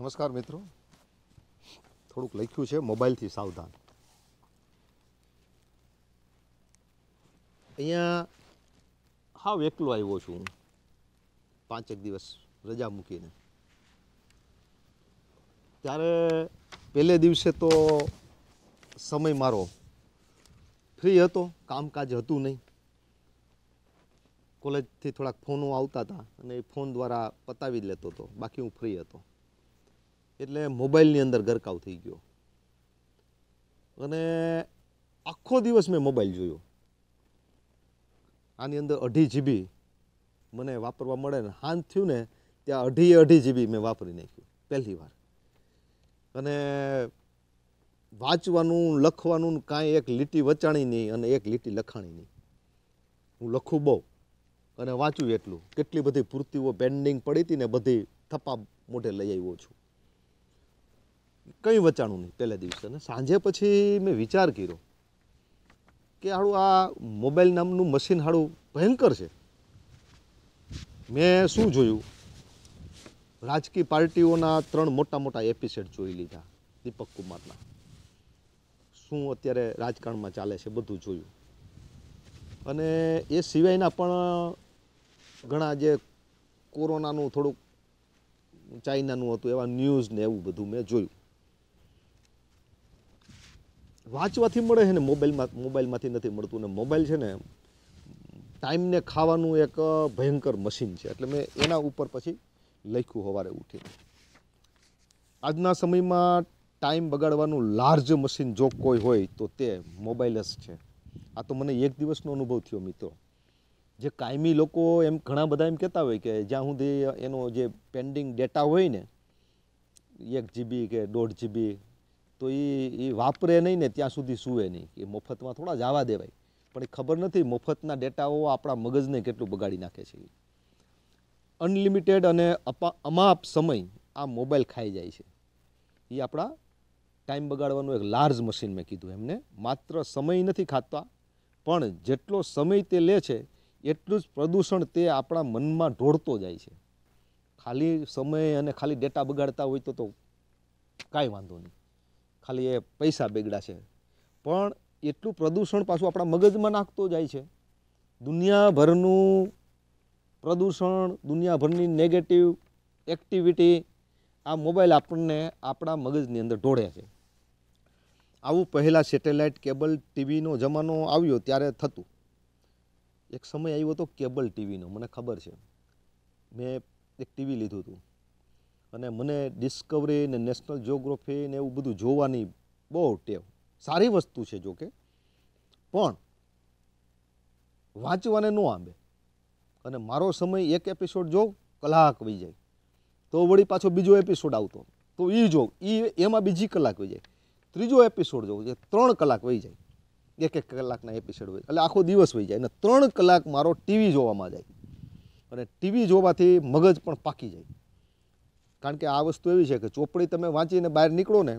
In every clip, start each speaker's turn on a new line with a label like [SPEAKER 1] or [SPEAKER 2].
[SPEAKER 1] નમસ્કાર મિત્રો થોડુંક લખ્યું છે મોબાઈલથી સાવધાન અહીંયા હાવ એકલો આવ્યો છું હું પાંચેક દિવસ રજા મૂકીને ત્યારે પહેલે દિવસે તો સમય મારો ફ્રી હતો કામકાજ હતું નહીં કોલેજથી થોડાક ફોનો આવતા હતા અને એ ફોન દ્વારા પતાવી જ લેતો હતો બાકી હું ફ્રી હતો એટલે મોબાઈલની અંદર ગરકાવ થઈ ગયો અને આખો દિવસ મેં મોબાઈલ જોયો આની અંદર અઢી જીબી મને વાપરવા મળે ને હાન થયું ને ત્યાં અઢી અઢી જીબી મેં વાપરી નાખ્યું પહેલી વાર અને વાંચવાનું લખવાનું કાંઈ એક લીટી વચાણી નહીં અને એક લીટી લખાણી નહીં હું લખું બહુ અને વાંચું એટલું કેટલી બધી પૂર્તિઓ પેન્ડિંગ પડી હતી ને બધી થપ્પા મોઢે લઈ આવ્યો છું કંઈ વચાણું નહીં પહેલા દિવસે અને સાંજે પછી મેં વિચાર કર્યો કે હાડું આ મોબાઈલ નામનું મશીન હાડું ભયંકર છે મેં શું જોયું રાજકીય પાર્ટીઓના ત્રણ મોટા મોટા એપિસેડ જોઈ લીધા દીપક કુમારના શું અત્યારે રાજકારણમાં ચાલે છે બધું જોયું અને એ સિવાયના પણ ઘણા જે કોરોનાનું થોડુંક ચાઇનાનું હતું એવા ન્યૂઝ ને એવું બધું મેં જોયું વાંચવાથી મળે છે ને મોબાઈલમાં મોબાઈલમાંથી નથી મળતું ને મોબાઈલ છે ને ટાઈમને ખાવાનું એક ભયંકર મશીન છે એટલે મેં એના ઉપર પછી લખ્યું હોવારે ઉઠી આજના સમયમાં ટાઈમ બગાડવાનું લાર્જ મશીન જો કોઈ હોય તો તે મોબાઈલ જ છે આ તો મને એક દિવસનો અનુભવ થયો મિત્રો જે કાયમી લોકો એમ ઘણા બધા એમ કહેતા હોય કે જ્યાં સુધી એનો જે પેન્ડિંગ ડેટા હોય ને એક જીબી કે દોઢ જીબી તો એ એ વાપરે નહીં ને ત્યાં સુધી સૂવે નહીં એ મફતમાં થોડા જ જવા દેવાય પણ એ ખબર નથી મફતના ડેટાઓ આપણા મગજને કેટલું બગાડી નાખે છે અનલિમિટેડ અને અપા અમાપ સમય આ મોબાઈલ ખાઈ જાય છે એ આપણા ટાઈમ બગાડવાનું એક લાર્જ મશીન મેં કીધું એમને માત્ર સમય નથી ખાતા પણ જેટલો સમય તે લે છે એટલું જ પ્રદૂષણ તે આપણા મનમાં ઢોળતો જાય છે ખાલી સમય અને ખાલી ડેટા બગાડતા હોય તો તો કાંઈ વાંધો નહીં ખાલી એ પૈસા બેગડા છે પણ એટલું પ્રદૂષણ પાછું આપણા મગજમાં નાખતો જાય છે દુનિયાભરનું પ્રદૂષણ દુનિયાભરની નેગેટિવ એક્ટિવિટી આ મોબાઈલ આપણને આપણા મગજની અંદર ઢોળે છે આવું પહેલાં સેટેલાઇટ કેબલ ટીવીનો જમાનો આવ્યો ત્યારે થતું એક સમય આવ્યો હતો કેબલ ટીવીનો મને ખબર છે મેં એક ટીવી લીધું હતું અને મને ડિસ્કવરી ને નેશનલ જ્યોગ્રાફી ને એવું બધું જોવાની બહુ ટેવ સારી વસ્તુ છે જોકે પણ વાંચવાને ન આંબે અને મારો સમય એક એપિસોડ જોઉં કલાક વહી જાય તો વળી પાછો બીજો એપિસોડ આવતો તો એ જો એ એમાં બીજી કલાક વહી જાય ત્રીજો એપિસોડ જોઉં છે ત્રણ કલાક વહી જાય એક એક કલાકના એપિસોડ હોય એટલે આખો દિવસ વહી જાય અને ત્રણ કલાક મારો ટીવી જોવામાં જાય અને ટીવી જોવાથી મગજ પણ પાકી જાય કારણ કે આ વસ્તુ એવી છે કે ચોપડી તમે વાંચીને બહાર નીકળો ને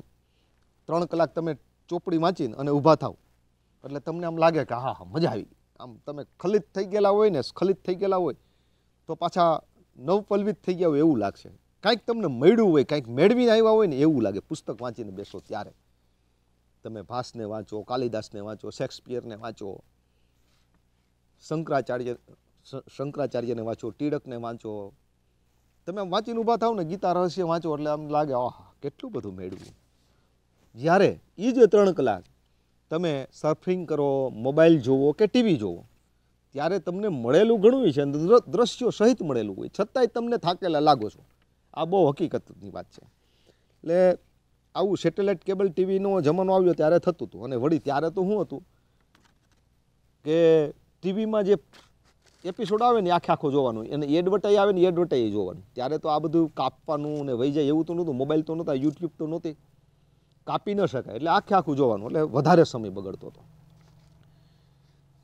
[SPEAKER 1] ત્રણ કલાક તમે ચોપડી વાંચીને અને ઊભા થાવ એટલે તમને આમ લાગે કે હા હા મજા આવી આમ તમે ખલિત થઈ ગયેલા હોય ને સ્ખલિત થઈ ગયેલા હોય તો પાછા નવપલ્વિત થઈ ગયા હોય એવું લાગશે કાંઈક તમને મળ્યું હોય કાંઈક મેળવીને આવ્યા હોય ને એવું લાગે પુસ્તક વાંચીને બેસો ત્યારે તમે ભાસને વાંચો કાલિદાસને વાંચો શેક્સપિયરને વાંચો શંકરાચાર્ય શંકરાચાર્યને વાંચો ટીળકને વાંચો તમે વાંચીને ઊભા થાવ ને ગીતા રહસ્ય વાંચો એટલે આમ લાગે આહા કેટલું બધું મેળવ્યું જ્યારે એ જ ત્રણ કલાક તમે સર્ફિંગ કરો મોબાઈલ જોવો કે ટીવી જોવો ત્યારે તમને મળેલું ઘણું છે દ્રશ્યો સહિત મળેલું હોય છતાંય તમને થાકેલા લાગો છો આ બહુ હકીકતની વાત છે એટલે આવું સેટેલાઇટ કેબલ ટીવીનો જમાનો આવ્યો ત્યારે થતું હતું અને વળી ત્યારે તો શું હતું કે ટીવીમાં જે એપિસોડ આવે ને આખે આખો જોવાનું એને એડવર્ટાઈ આવે ને એડવર્ટાઈ જોવાનું ત્યારે તો આ બધું કાપવાનું ને વહી જાય એવું તો નહોતું મોબાઈલ તો નહોતા યુટ્યુબ તો નહોતી કાપી ન શકાય એટલે આખે આખું જોવાનું એટલે વધારે સમય બગડતો હતો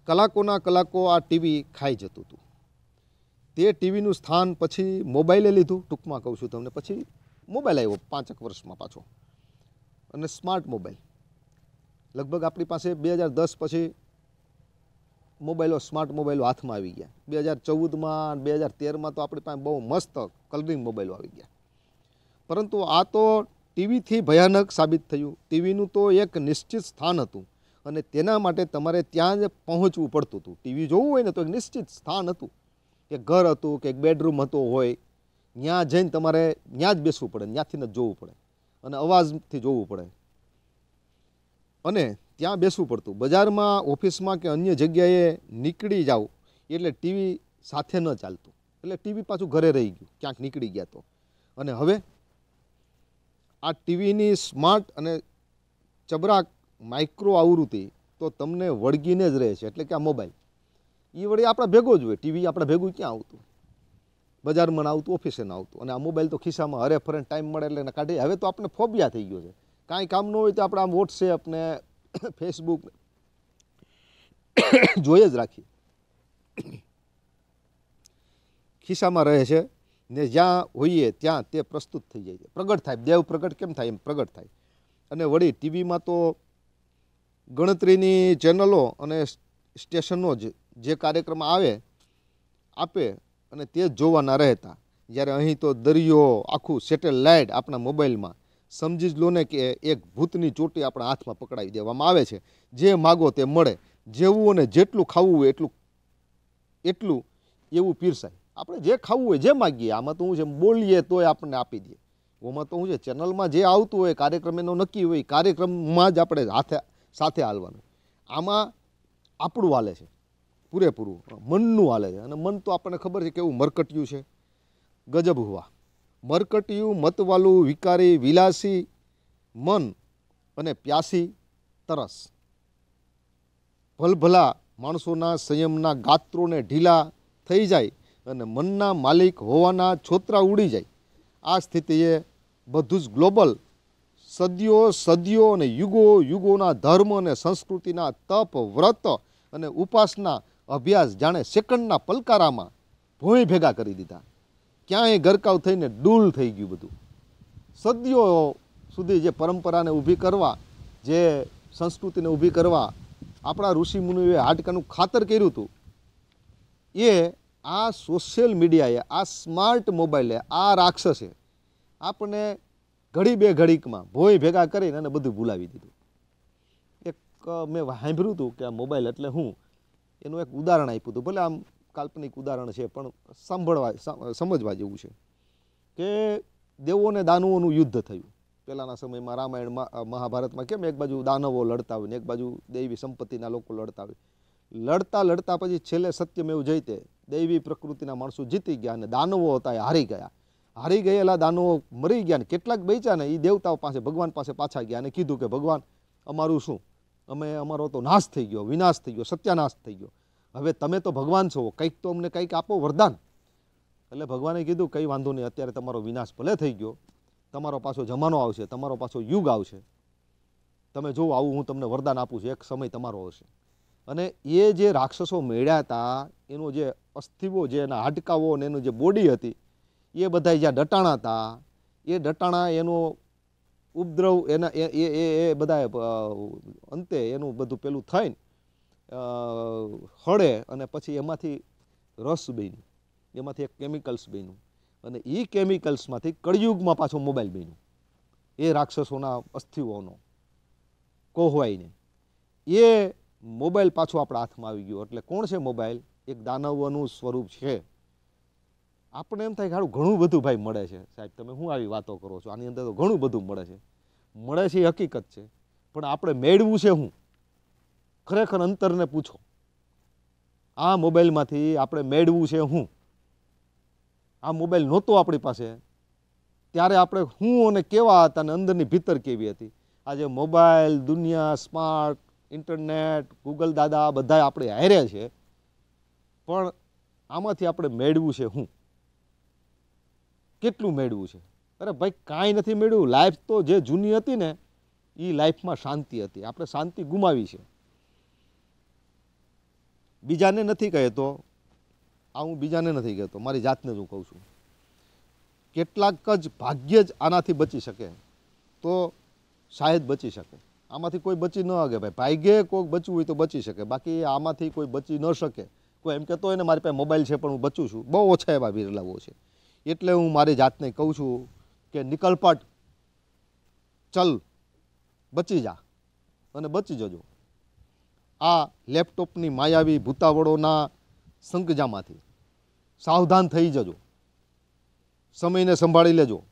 [SPEAKER 1] કલાકોના કલાકો આ ટીવી ખાઈ જતું હતું તે ટીવીનું સ્થાન પછી મોબાઈલે લીધું ટૂંકમાં કહું છું તમને પછી મોબાઈલ આવ્યો પાંચેક વર્ષમાં પાછો અને સ્માર્ટ મોબાઈલ લગભગ આપણી પાસે બે હજાર દસ પછી મોબાઈલો સ્માર્ટ મોબાઈલો હાથમાં આવી ગયા બે હજાર ચૌદમાં બે હજાર તેરમાં તો આપણી પાસે બહુ મસ્ત કલરિંગ મોબાઈલો આવી ગયા પરંતુ આ તો ટીવીથી ભયાનક સાબિત થયું ટીવીનું તો એક નિશ્ચિત સ્થાન હતું અને તેના માટે તમારે ત્યાં જ પહોંચવું પડતું હતું ટીવી જોવું હોય ને તો એક નિશ્ચિત સ્થાન હતું કે ઘર હતું કે એક બેડરૂમ હતો હોય ત્યાં જઈને તમારે ત્યાં જ બેસવું પડે ત્યાંથી ન જોવું પડે અને અવાજથી જોવું પડે અને ત્યાં બેસવું પડતું બજારમાં ઓફિસમાં કે અન્ય જગ્યાએ નીકળી જાવ એટલે ટીવી સાથે ન ચાલતું એટલે ટીવી પાછું ઘરે રહી ગયું ક્યાંક નીકળી ગયા તો અને હવે આ ટીવીની સ્માર્ટ અને ચબરાક માઇક્રો આવૃત્તિ તો તમને વળગીને જ રહે છે એટલે કે આ મોબાઈલ એ વળી આપણે ભેગો જ હોય ટીવી આપણે ભેગું ક્યાં આવતું બજારમાં આવતું ઓફિસે ન આવતું અને આ મોબાઈલ તો ખિસ્સામાં હરે ફરે ટાઈમ મળે એટલે કાઢી હવે તો આપણે ફોબિયા થઈ ગયો છે કાંઈ કામ ન હોય તો આપણે આમ વોટ્સએપ ને ફેસબુક જોઈ જ રાખી ખિસ્સામાં રહે છે ને જ્યાં હોઈએ ત્યાં તે પ્રસ્તુત થઈ જાય છે પ્રગટ થાય દેવ પ્રગટ કેમ થાય એમ પ્રગટ થાય અને વળી ટીવીમાં તો ગણતરીની ચેનલો અને સ્ટેશનો જ જે કાર્યક્રમ આવે આપે અને તે જ જોવાના રહેતા જ્યારે અહીં તો દરિયો આખું સેટેલાઇટ આપણા મોબાઈલમાં સમજી જ લો ને કે એક ભૂતની ચોટી આપણા હાથમાં પકડાવી દેવામાં આવે છે જે માગો તે મળે જેવું અને જેટલું ખાવું હોય એટલું એટલું એવું પીરસાય આપણે જે ખાવું હોય જે માગીએ આમાં તો હું છે બોલીએ તોય આપણને આપી દઈએ ઓમાં તો હું છે ચેનલમાં જે આવતું હોય કાર્યક્રમ એનો નક્કી હોય કાર્યક્રમમાં જ આપણે હાથે સાથે હાલવાનું આમાં આપણું હાલે છે પૂરેપૂરું મનનું હાલે છે અને મન તો આપણને ખબર છે કેવું મરકટ્યું છે ગજબ હુવા મરકટિયું મતવાલું વિકારી વિલાસી મન અને પ્યાસી તરસ ભલભલા માણસોના સંયમના ગાત્રોને ઢીલા થઈ જાય અને મનના માલિક હોવાના છોતરા ઉડી જાય આ સ્થિતિએ બધું જ ગ્લોબલ સદીઓ સદીઓ અને યુગો યુગોના ધર્મ અને સંસ્કૃતિના તપ વ્રત અને ઉપાસના અભ્યાસ જાણે સેકન્ડના પલકારામાં ભોંય ભેગા કરી દીધા ક્યાંય ગરકાવ થઈને ડૂલ થઈ ગયું બધું સદીઓ સુધી જે પરંપરાને ઊભી કરવા જે સંસ્કૃતિને ઊભી કરવા આપણા ઋષિ મુનિઓએ હાડકાનું ખાતર કર્યું હતું એ આ સોશિયલ મીડિયાએ આ સ્માર્ટ મોબાઈલે આ રાક્ષસે આપણે ઘડી બે ઘડીકમાં ભોય ભેગા કરીને અને બધું ભૂલાવી દીધું એક મેં સાંભળ્યું હતું કે આ મોબાઈલ એટલે હું એનું એક ઉદાહરણ આપ્યું હતું ભલે આમ કાલ્પનિક ઉદાહરણ છે પણ સાંભળવા સમજવા જેવું છે કે દેવોને દાનવોનું યુદ્ધ થયું પહેલાંના સમયમાં રામાયણમાં મહાભારતમાં કેમ એક બાજુ દાનવો લડતા હોય ને એક બાજુ દૈવી સંપત્તિના લોકો લડતા હોય લડતા લડતા પછી છેલ્લે સત્યમે જઈ તે દૈવી પ્રકૃતિના માણસો જીતી ગયા અને દાનવો હતા એ હારી ગયા હારી ગયેલા દાનવો મરી ગયા ને કેટલાક બૈચાને એ દેવતાઓ પાસે ભગવાન પાસે પાછા ગયા અને કીધું કે ભગવાન અમારું શું અમે અમારો તો નાશ થઈ ગયો વિનાશ થઈ ગયો સત્યાનાશ થઈ ગયો હવે તમે તો ભગવાન છો કંઈક તો અમને કંઈક આપો વરદાન એટલે ભગવાને કીધું કંઈ વાંધો નહીં અત્યારે તમારો વિનાશ ભલે થઈ ગયો તમારો પાછો જમાનો આવશે તમારો પાછો યુગ આવશે તમે જુઓ આવું હું તમને વરદાન આપું છું એક સમય તમારો હશે અને એ જે રાક્ષસો મેળ્યા હતા એનો જે અસ્થિવો જે એના હાડકાઓ અને એનું જે બોડી હતી એ બધા જ્યાં ડટાણા હતા એ ડટાણા એનો ઉપદ્રવ એના એ એ બધા અંતે એનું બધું પેલું થઈને હળે અને પછી એમાંથી રસ બન્યું એમાંથી એક કેમિકલ્સ બન્યું અને એ કેમિકલ્સમાંથી કળિયુગમાં પાછો મોબાઈલ બન્યું એ રાક્ષસોના અસ્થિઓનો કોહવાઈને એ મોબાઈલ પાછો આપણા હાથમાં આવી ગયો એટલે કોણ છે મોબાઈલ એક દાનવનું સ્વરૂપ છે આપણે એમ થાય કે ઘણું બધું ભાઈ મળે છે સાહેબ તમે હું આવી વાતો કરો છો આની અંદર તો ઘણું બધું મળે છે મળે છે એ હકીકત છે પણ આપણે મેળવું છે હું ખરેખર અંતરને પૂછો આ મોબાઈલમાંથી આપણે મેળવું છે હું આ મોબાઈલ નહોતો આપણી પાસે ત્યારે આપણે હું અને કેવા હતા અને અંદરની ભીતર કેવી હતી આજે મોબાઈલ દુનિયા સ્માર્ટ ઇન્ટરનેટ ગૂગલ દાદા બધા આપણે હારે છે પણ આમાંથી આપણે મેળવું છે હું કેટલું મેળવું છે અરે ભાઈ કાંઈ નથી મેળવ્યું લાઈફ તો જે જૂની હતી ને એ લાઈફમાં શાંતિ હતી આપણે શાંતિ ગુમાવી છે બીજાને નથી કહેતો આ હું બીજાને નથી કહેતો મારી જાતને જ હું કહું છું કેટલાક જ ભાગ્ય જ આનાથી બચી શકે તો શાયદ બચી શકે આમાંથી કોઈ બચી ન શકે ભાઈ ભાગ્યે કોઈ બચવું હોય તો બચી શકે બાકી આમાંથી કોઈ બચી ન શકે કોઈ એમ કહેતો હોય ને મારી પાસે મોબાઈલ છે પણ હું બચું છું બહુ ઓછા એવા વિરલાવો છે એટલે હું મારી જાતને કહું છું કે નિકલપટ ચલ બચી જા અને બચી જજો આ લેપટોપની માયાવી ભૂતાવળોના સંકજામાંથી સાવધાન થઈ જજો સમયને સંભાળી લેજો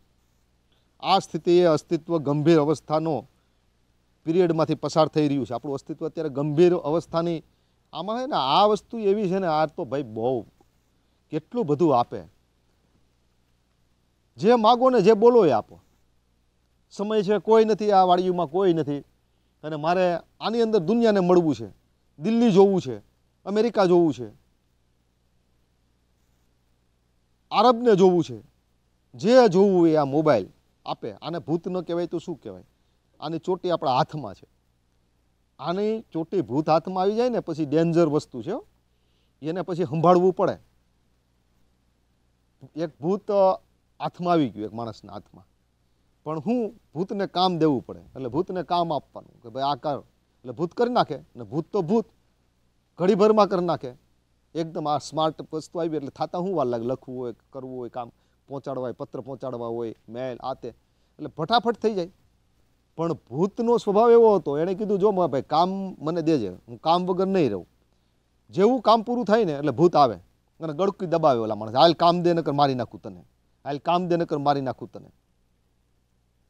[SPEAKER 1] આ સ્થિતિએ અસ્તિત્વ ગંભીર અવસ્થાનો પિરિયડમાંથી પસાર થઈ રહ્યું છે આપણું અસ્તિત્વ અત્યારે ગંભીર અવસ્થાની આમાં છે ને આ વસ્તુ એવી છે ને આ તો ભાઈ બહુ કેટલું બધું આપે જે માગો ને જે બોલો એ આપો સમય છે કોઈ નથી આ વાળીઓમાં કોઈ નથી અને મારે આની અંદર દુનિયાને મળવું છે દિલ્હી જોવું છે અમેરિકા જોવું છે આરબને જોવું છે જે જોવું એ આ મોબાઈલ આપે આને ભૂત ન કહેવાય તો શું કહેવાય આની ચોટી આપણા હાથમાં છે આની ચોટી ભૂત હાથમાં આવી જાય ને પછી ડેન્જર વસ્તુ છે એને પછી સંભાળવું પડે એક ભૂત હાથમાં આવી ગયું એક માણસના હાથમાં પણ હું ભૂતને કામ દેવું પડે એટલે ભૂતને કામ આપવાનું કે ભાઈ આ કર એટલે ભૂત કરી નાખે અને ભૂત તો ભૂત ઘડીભરમાં કરી નાખે એકદમ આ સ્માર્ટ વસ્તુ આવી એટલે થતાં હું વાર લાગે લખવું હોય કરવું હોય કામ પહોંચાડવા હોય પત્ર પહોંચાડવા હોય મેલ આ તે એટલે ફટાફટ થઈ જાય પણ ભૂતનો સ્વભાવ એવો હતો એણે કીધું જો ભાઈ કામ મને દેજે હું કામ વગર નહીં રહું જેવું કામ પૂરું થાય ને એટલે ભૂત આવે અને ગળકી દબાવે ઓલા માણસ હાલ કામ દે નકર મારી નાખું તને હાલ કામ દે નકર મારી નાખું તને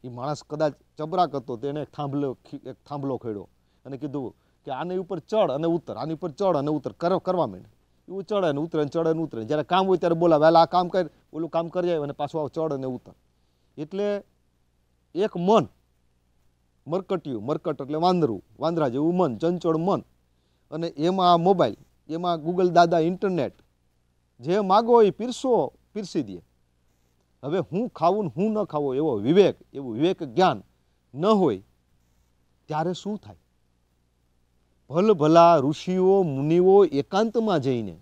[SPEAKER 1] એ માણસ કદાચ ચબરાક હતો તેણે એક થાંભલો એક થાંભલો ખેડ્યો અને કીધું કે આની ઉપર ચડ અને ઉતર આની ઉપર ચડ અને ઉતર કરવા માંડે એવું ચડે અને ઉતરે ચડે અને ઉતરે જ્યારે કામ હોય ત્યારે બોલાવે આ કામ કર ઓલું કામ કરી જાય અને પાછું આવ ચડ અને ઉતર એટલે એક મન મરકટિયું મરકટ એટલે વાંદરું વાંદરા જેવું મન ચંચળ મન અને એમાં આ મોબાઈલ એમાં ગૂગલ દાદા ઇન્ટરનેટ જે માગો એ પીરસો પીરસી દે હવે હું ખાવું ને હું ન ખાવું એવો વિવેક એવું વિવેક જ્ઞાન ન હોય ત્યારે શું થાય ભલ ભલા ઋષિઓ મુનિઓ એકાંતમાં જઈને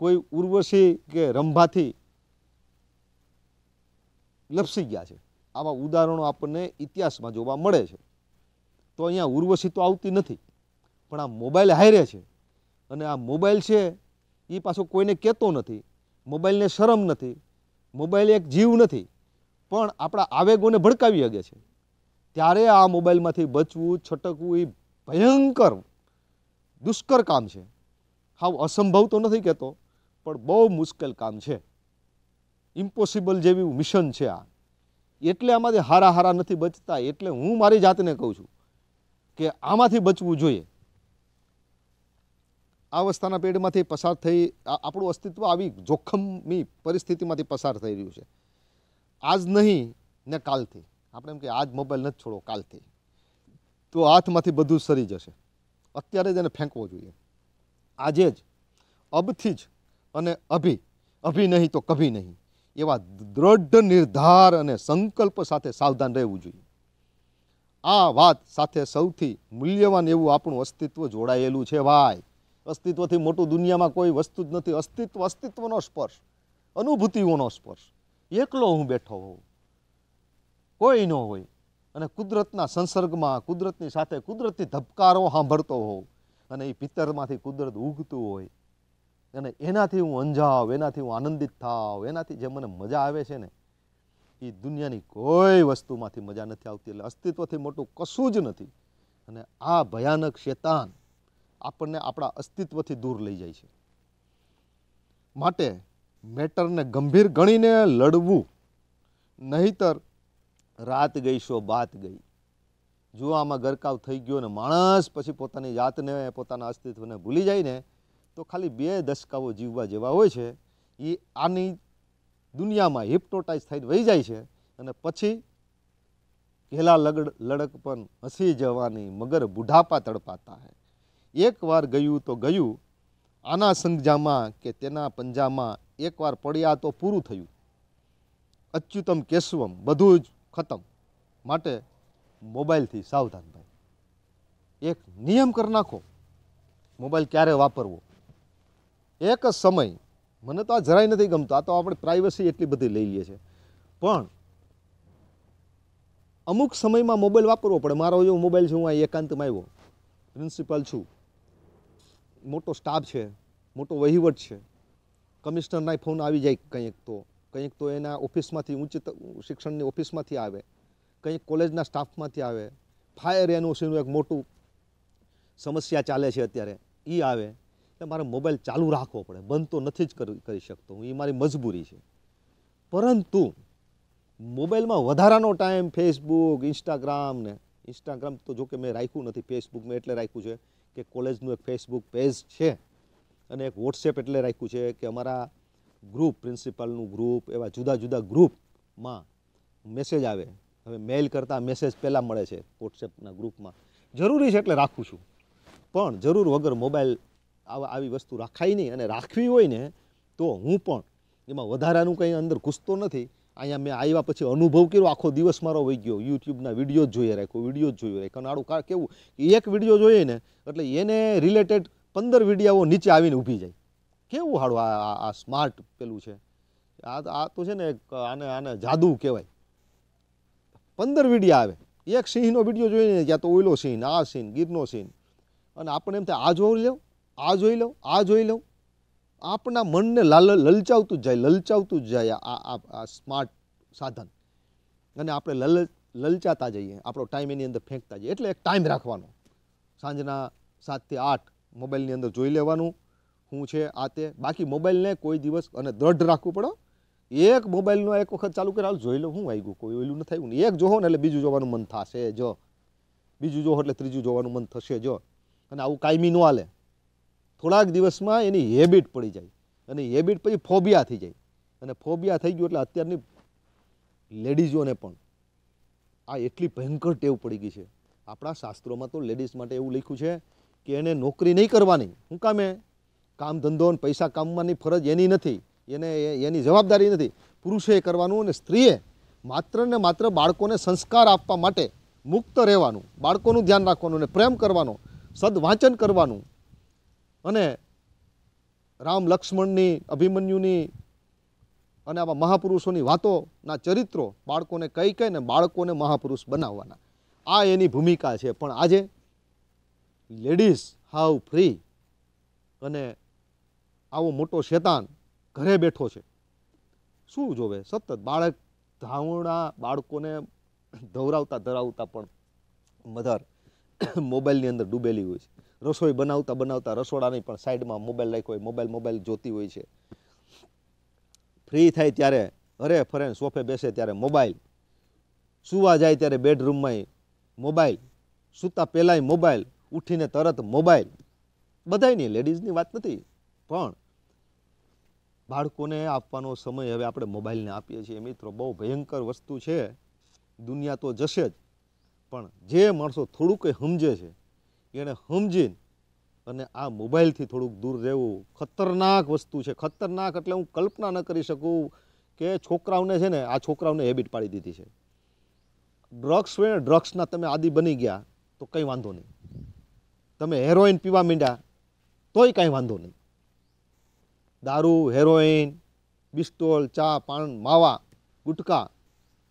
[SPEAKER 1] કોઈ ઉર્વશી કે રંભાથી લપસી ગયા છે આવા ઉદાહરણો આપણને ઇતિહાસમાં જોવા મળે છે તો અહીંયા ઉર્વશી તો આવતી નથી પણ આ મોબાઈલ હારે છે અને આ મોબાઈલ છે એ પાછો કોઈને કહેતો નથી મોબાઈલને શરમ નથી મોબાઈલ એક જીવ નથી પણ આપણા આવેગોને ભડકાવી શકે છે ત્યારે આ મોબાઈલમાંથી બચવું છટકવું એ ભયંકર દુષ્કર કામ છે હાવ અસંભવ તો નથી કહેતો પણ બહુ મુશ્કેલ કામ છે ઇમ્પોસિબલ જેવી મિશન છે આ એટલે આમાંથી હારા હારા નથી બચતા એટલે હું મારી જાતને કહું છું કે આમાંથી બચવું જોઈએ આ અવસ્થાના પેઢમાંથી પસાર થઈ આપણું અસ્તિત્વ આવી જોખમી પરિસ્થિતિમાંથી પસાર થઈ રહ્યું છે આજ નહીં ને કાલથી આપણે એમ કે આજ મોબાઈલ નથી છોડો કાલથી તો હાથમાંથી બધું સરી જશે અત્યારે જ એને ફેંકવો જોઈએ આજે જ અબથી જ અને અભી અભી નહીં તો કભી નહીં એવા દ્રઢ નિર્ધાર અને સંકલ્પ સાથે સાવધાન રહેવું જોઈએ આ વાત સાથે સૌથી મૂલ્યવાન એવું આપણું અસ્તિત્વ જોડાયેલું છે ભાઈ અસ્તિત્વથી મોટું દુનિયામાં કોઈ વસ્તુ જ નથી અસ્તિત્વ અસ્તિત્વનો સ્પર્શ અનુભૂતિઓનો સ્પર્શ એકલો હું બેઠો હોઉં કોઈ ન હોય અને કુદરતના સંસર્ગમાં કુદરતની સાથે કુદરતી ધબકારો સાંભળતો હોઉં અને એ પિત્તરમાંથી કુદરત ઉગતું હોય અને એનાથી હું અંજાવ એનાથી હું આનંદિત થાવ એનાથી જે મને મજા આવે છે ને એ દુનિયાની કોઈ વસ્તુમાંથી મજા નથી આવતી એટલે અસ્તિત્વથી મોટું કશું જ નથી અને આ ભયાનક શેતાન આપણને આપણા અસ્તિત્વથી દૂર લઈ જાય છે માટે મેટરને ગંભીર ગણીને લડવું નહીતર રાત ગઈ શો બાત ગઈ જો આમાં ગરકાવ થઈ ગયો ને માણસ પછી પોતાની જાતને પોતાના અસ્તિત્વને ભૂલી જાય ને તો ખાલી બે દશકાઓ જીવવા જેવા હોય છે એ આની દુનિયામાં હિપ્ટોટાઇઝ થઈને વહી જાય છે અને પછી ઘેલા લગડ લડક પણ હસી જવાની મગર બુઢાપા તડપાતા હે એકવાર ગયું તો ગયું આના સંજામાં કે તેના પંજામાં એકવાર પડ્યા તો પૂરું થયું અચ્યુતમ કેશવમ બધું જ ખતમ માટે મોબાઈલથી સાવધાન ભાઈ એક નિયમ કરી નાખો મોબાઈલ ક્યારે વાપરવો એક જ સમય મને તો આ જરાય નથી ગમતો આ તો આપણે પ્રાઇવસી એટલી બધી લઈ લઈએ છીએ પણ અમુક સમયમાં મોબાઈલ વાપરવો પડે મારો એવો મોબાઈલ છે હું આ એકાંતમાં આવ્યો પ્રિન્સિપાલ છું મોટો સ્ટાફ છે મોટો વહીવટ છે કમિશનરના ફોન આવી જાય કંઈક તો કંઈક તો એના ઓફિસમાંથી ઉચ્ચ શિક્ષણની ઓફિસમાંથી આવે કંઈક કોલેજના સ્ટાફમાંથી આવે ફાયર એનઓસીનું એક મોટું સમસ્યા ચાલે છે અત્યારે એ આવે એટલે મારે મોબાઈલ ચાલુ રાખવો પડે બંધ તો નથી જ કરી શકતો હું એ મારી મજબૂરી છે પરંતુ મોબાઈલમાં વધારાનો ટાઈમ ફેસબુક ઇન્સ્ટાગ્રામ ને ઇન્સ્ટાગ્રામ તો જોકે મેં રાખ્યું નથી ફેસબુક મેં એટલે રાખ્યું છે કે કોલેજનું એક ફેસબુક પેજ છે અને એક વોટ્સએપ એટલે રાખ્યું છે કે અમારા ગ્રુપ પ્રિન્સિપાલનું ગ્રુપ એવા જુદા જુદા ગ્રુપમાં મેસેજ આવે હવે મેઇલ કરતાં મેસેજ પહેલાં મળે છે વોટ્સએપના ગ્રુપમાં જરૂરી છે એટલે રાખું છું પણ જરૂર વગર મોબાઈલ આવા આવી વસ્તુ રાખાય નહીં અને રાખવી હોય ને તો હું પણ એમાં વધારાનું કંઈ અંદર ઘૂસતો નથી અહીંયા મેં આવ્યા પછી અનુભવ કર્યો આખો દિવસ મારો વહી ગયો યુટ્યુબના વિડીયો જ જોઈએ રાખ્યો વિડીયો જ જોઈએ રાખ્યો આડું કા કેવું કે એક વિડીયો જોઈએ ને એટલે એને રિલેટેડ પંદર વિડીયાઓ નીચે આવીને ઊભી જાય કેવું હાડું આ આ સ્માર્ટ પેલું છે આ આ તો છે ને આને આને જાદુ કહેવાય પંદર વિડીયા આવે એક સિંહનો વિડીયો જોઈએ ને ક્યાં તો ઓઈલો સિંહ આ સિંહ ગીરનો સિંહ અને આપણે એમ થાય આ જોઈ લઉં આ જોઈ લઉં આ જોઈ લઉં આપણા મનને લાલ લલચાવતું જાય લલચાવતું જાય આ આ સ્માર્ટ સાધન અને આપણે લલ લલચાતા જઈએ આપણો ટાઈમ એની અંદર ફેંકતા જઈએ એટલે એક ટાઈમ રાખવાનો સાંજના સાતથી આઠ મોબાઈલની અંદર જોઈ લેવાનું શું છે આ તે બાકી મોબાઈલને કોઈ દિવસ અને દ્રઢ રાખવું પડો એક મોબાઈલનો એક વખત ચાલુ કરી જોઈ લો હું આવી ગયું કોઈ ઓલું નથી આવ્યું એક જોહો ને એટલે બીજું જોવાનું મન થશે જો બીજું જોહો એટલે ત્રીજું જોવાનું મન થશે જો અને આવું કાયમી ન હાલે થોડાક દિવસમાં એની હેબિટ પડી જાય અને હેબિટ પછી ફોબિયા થઈ જાય અને ફોબિયા થઈ ગયું એટલે અત્યારની લેડીઝોને પણ આ એટલી ભયંકર ટેવ પડી ગઈ છે આપણા શાસ્ત્રોમાં તો લેડીઝ માટે એવું લખ્યું છે કે એને નોકરી નહીં કરવાની હું કામે કામ ધંધો અને પૈસા કામવાની ફરજ એની નથી એને એની જવાબદારી નથી પુરુષે કરવાનું અને સ્ત્રીએ માત્ર ને માત્ર બાળકોને સંસ્કાર આપવા માટે મુક્ત રહેવાનું બાળકોનું ધ્યાન રાખવાનું અને પ્રેમ કરવાનો સદ વાંચન કરવાનું અને રામ લક્ષ્મણની અભિમન્યુની અને આવા મહાપુરુષોની વાતોના ચરિત્રો બાળકોને કહી કહીને બાળકોને મહાપુરુષ બનાવવાના આ એની ભૂમિકા છે પણ આજે લેડીઝ હાવ ફ્રી અને આવો મોટો શેતાન ઘરે બેઠો છે શું જોવે સતત બાળક ધાવણા બાળકોને ધવરાવતા ધરાવતા પણ મધર મોબાઈલની અંદર ડૂબેલી હોય છે રસોઈ બનાવતા બનાવતા રસોડાની પણ સાઈડમાં મોબાઈલ રાખ્યો હોય મોબાઈલ મોબાઈલ જોતી હોય છે ફ્રી થાય ત્યારે અરે ફરેન સોફે બેસે ત્યારે મોબાઈલ સુવા જાય ત્યારે બેડરૂમમાંય મોબાઈલ સૂતા પહેલાંય મોબાઈલ ઉઠીને તરત મોબાઈલ બધાયની લેડીઝની વાત નથી પણ બાળકોને આપવાનો સમય હવે આપણે મોબાઈલને આપીએ છીએ મિત્રો બહુ ભયંકર વસ્તુ છે દુનિયા તો જશે જ પણ જે માણસો થોડુંક સમજે છે એણે સમજીને અને આ મોબાઈલથી થોડુંક દૂર રહેવું ખતરનાક વસ્તુ છે ખતરનાક એટલે હું કલ્પના ન કરી શકું કે છોકરાઓને છે ને આ છોકરાઓને હેબિટ પાડી દીધી છે ડ્રગ્સ હોય ને ડ્રગ્સના તમે આદિ બની ગયા તો કંઈ વાંધો નહીં તમે હેરોઇન પીવા માંડ્યા તોય કાંઈ વાંધો નહીં દારૂ હેરોઇન બિસ્ટોલ ચા પાન માવા ગુટકા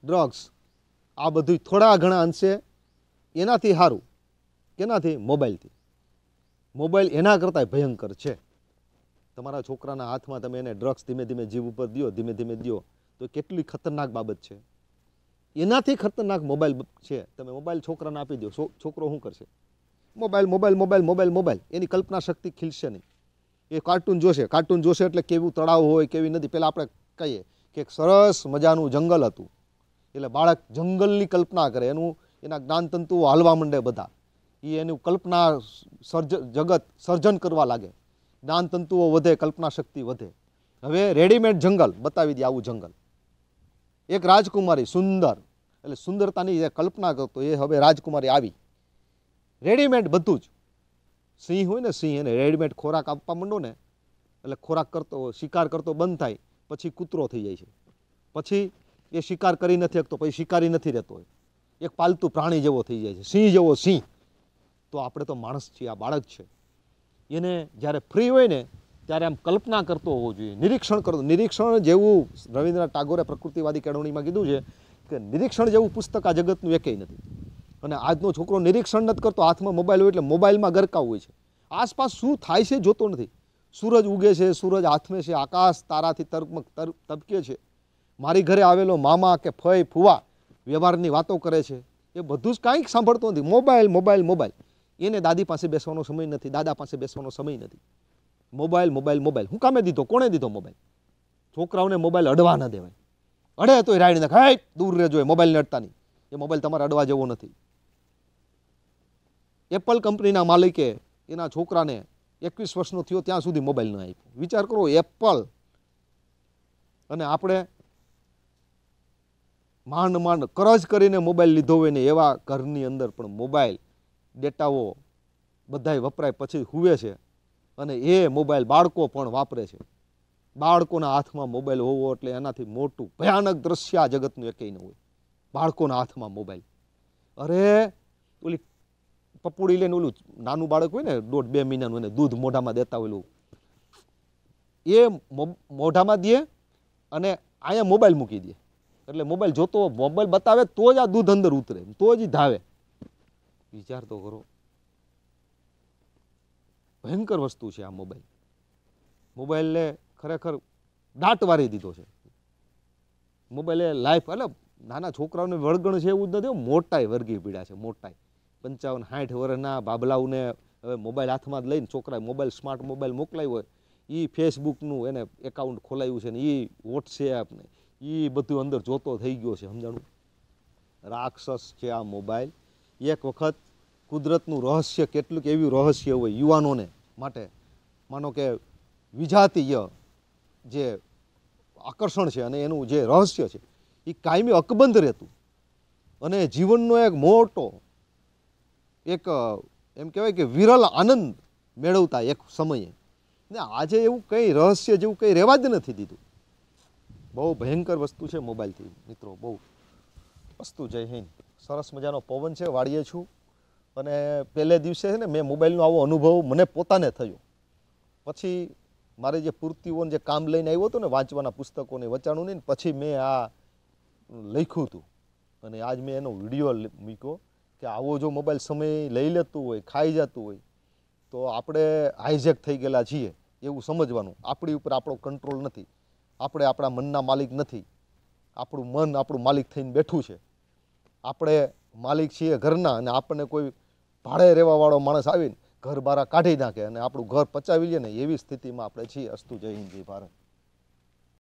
[SPEAKER 1] ડ્રગ્સ આ બધું થોડા ઘણા અંશે એનાથી સારું કેનાથી મોબાઈલથી મોબાઈલ એના કરતાંય ભયંકર છે તમારા છોકરાના હાથમાં તમે એને ડ્રગ્સ ધીમે ધીમે જીવ ઉપર દો ધીમે ધીમે દો તો કેટલી ખતરનાક બાબત છે એનાથી ખતરનાક મોબાઈલ છે તમે મોબાઈલ છોકરાને આપી દો છોકરો શું કરશે mobile mobile mobile mobile mobile એની કલ્પના શક્તિ ખીલશે નહીં એ કાર્ટૂન જોશે કાર્ટૂન જોશે એટલે કેવું તળાવ હોય કેવી નદી પહેલાં આપણે કહીએ કે એક સરસ મજાનું જંગલ હતું એટલે બાળક જંગલની કલ્પના કરે એનું એના જ્ઞાનતંતુઓ હાલવા માંડે બધા એ એનું કલ્પના સર્જ જગત સર્જન કરવા લાગે જ્ઞાનતંતુઓ વધે કલ્પના શક્તિ વધે હવે રેડીમેડ જંગલ બતાવી દે આવું જંગલ એક રાજકુમારી સુંદર એટલે સુંદરતાની જે કલ્પના કરતો એ હવે રાજકુમારી આવી રેડીમેડ બધું જ સિંહ હોય ને સિંહ એને રેડીમેડ ખોરાક આપવા માંડો ને એટલે ખોરાક કરતો શિકાર કરતો બંધ થાય પછી કૂતરો થઈ જાય છે પછી એ શિકાર કરી નથી શકતો પછી શિકારી નથી રહેતો એક પાલતુ પ્રાણી જેવો થઈ જાય છે સિંહ જેવો સિંહ તો આપણે તો માણસ છીએ આ બાળક છે એને જ્યારે ફ્રી હોય ને ત્યારે આમ કલ્પના કરતો હોવો જોઈએ નિરીક્ષણ કરતો નિરીક્ષણ જેવું રવિન્દ્રનાથ ટાગોરે પ્રકૃતિવાદી કેળવણીમાં કીધું છે કે નિરીક્ષણ જેવું પુસ્તક આ જગતનું એકેય નથી અને આજનો છોકરો નિરીક્ષણ નથી કરતો હાથમાં મોબાઈલ હોય એટલે મોબાઈલમાં ગરકાવ હોય છે આસપાસ શું થાય છે જોતો નથી સૂરજ ઉગે છે સૂરજ હાથમે છે આકાશ તારાથી તર્કમક તબકે છે મારી ઘરે આવેલો મામા કે ફઈ ફુવા વ્યવહારની વાતો કરે છે એ બધું જ કાંઈક સાંભળતો નથી મોબાઈલ મોબાઈલ મોબાઈલ એને દાદી પાસે બેસવાનો સમય નથી દાદા પાસે બેસવાનો સમય નથી મોબાઈલ મોબાઈલ મોબાઈલ હું કામે દીધો કોણે દીધો મોબાઈલ છોકરાઓને મોબાઈલ અડવા ન દેવાય અડે તો એ રાઈડ નાખે હાય દૂર રહેજો એ મોબાઈલ અડતા નહીં એ મોબાઈલ તમારે અડવા જેવો નથી એપલ કંપનીના માલિકે એના છોકરાને એકવીસ વર્ષનો થયો ત્યાં સુધી મોબાઈલ ન આપ્યો વિચાર કરો એપલ અને આપણે માંડ માંડ કરજ કરીને મોબાઈલ લીધો હોય ને એવા ઘરની અંદર પણ મોબાઈલ ડેટાઓ બધાય વપરાય પછી હુવે છે અને એ મોબાઈલ બાળકો પણ વાપરે છે બાળકોના હાથમાં મોબાઈલ હોવો એટલે એનાથી મોટું ભયાનક દ્રશ્ય આ જગતનું એકેય ન હોય બાળકોના હાથમાં મોબાઈલ અરે ઓલી પપુડી લઈને ઓલું નાનું બાળક હોય ને દોઢ બે મહિનાનું એને દૂધ મોઢામાં દેતા ઓલું એ મોઢામાં દે અને અહીંયા મોબાઈલ મૂકી દે એટલે મોબાઈલ જોતો મોબાઈલ બતાવે તો જ આ દૂધ અંદર ઉતરે તો જ ધાવે વિચાર તો કરો ભયંકર વસ્તુ છે આ મોબાઈલ મોબાઈલને ખરેખર દાટ વારી દીધો છે મોબાઈલે લાઈફ એટલે નાના છોકરાઓને વળગણ છે એવું જ નથી મોટાય વર્ગી પીડા છે મોટાય પંચાવન સાઠ વર્ષના બાબલાઓને હવે મોબાઈલ હાથમાં જ લઈને છોકરાએ મોબાઈલ સ્માર્ટ મોબાઈલ મોકલાવ્યો હોય એ ફેસબુકનું એને એકાઉન્ટ ખોલાવ્યું છે ને એ વોટ્સએપ એ બધું અંદર જોતો થઈ ગયો છે સમજાણું રાક્ષસ છે આ મોબાઈલ એક વખત કુદરતનું રહસ્ય કેટલુંક એવું રહસ્ય હોય યુવાનોને માટે માનો કે વિજાતીય જે આકર્ષણ છે અને એનું જે રહસ્ય છે એ કાયમી અકબંધ રહેતું અને જીવનનો એક મોટો એક એમ કહેવાય કે વિરલ આનંદ મેળવતા એક સમયે ને આજે એવું કંઈ રહસ્ય જેવું કંઈ રહેવા જ નથી દીધું બહુ ભયંકર વસ્તુ છે મોબાઈલથી મિત્રો બહુ વસ્તુ જય હિન્દ સરસ મજાનો પવન છે વાળીએ છું અને પહેલે દિવસે છે ને મેં મોબાઈલનો આવો અનુભવ મને પોતાને થયો પછી મારે જે પૂર્તિઓને જે કામ લઈને આવ્યો હતો ને વાંચવાના પુસ્તકોને વચાણું નહીં પછી મેં આ લખ્યું હતું અને આજ મેં એનો વિડીયો મૂક્યો કે આવો જો મોબાઈલ સમય લઈ લેતું હોય ખાઈ જતું હોય તો આપણે હાઈજેક થઈ ગયેલા છીએ એવું સમજવાનું આપણી ઉપર આપણો કંટ્રોલ નથી આપણે આપણા મનના માલિક નથી આપણું મન આપણું માલિક થઈને બેઠું છે આપણે માલિક છીએ ઘરના અને આપણને કોઈ ભાડે રહેવાવાળો માણસ આવીને ઘર બારા કાઢી નાખે અને આપણું ઘર પચાવી લે ને એવી સ્થિતિમાં આપણે છીએ અસ્તુ જય હિન્દ જય ભારત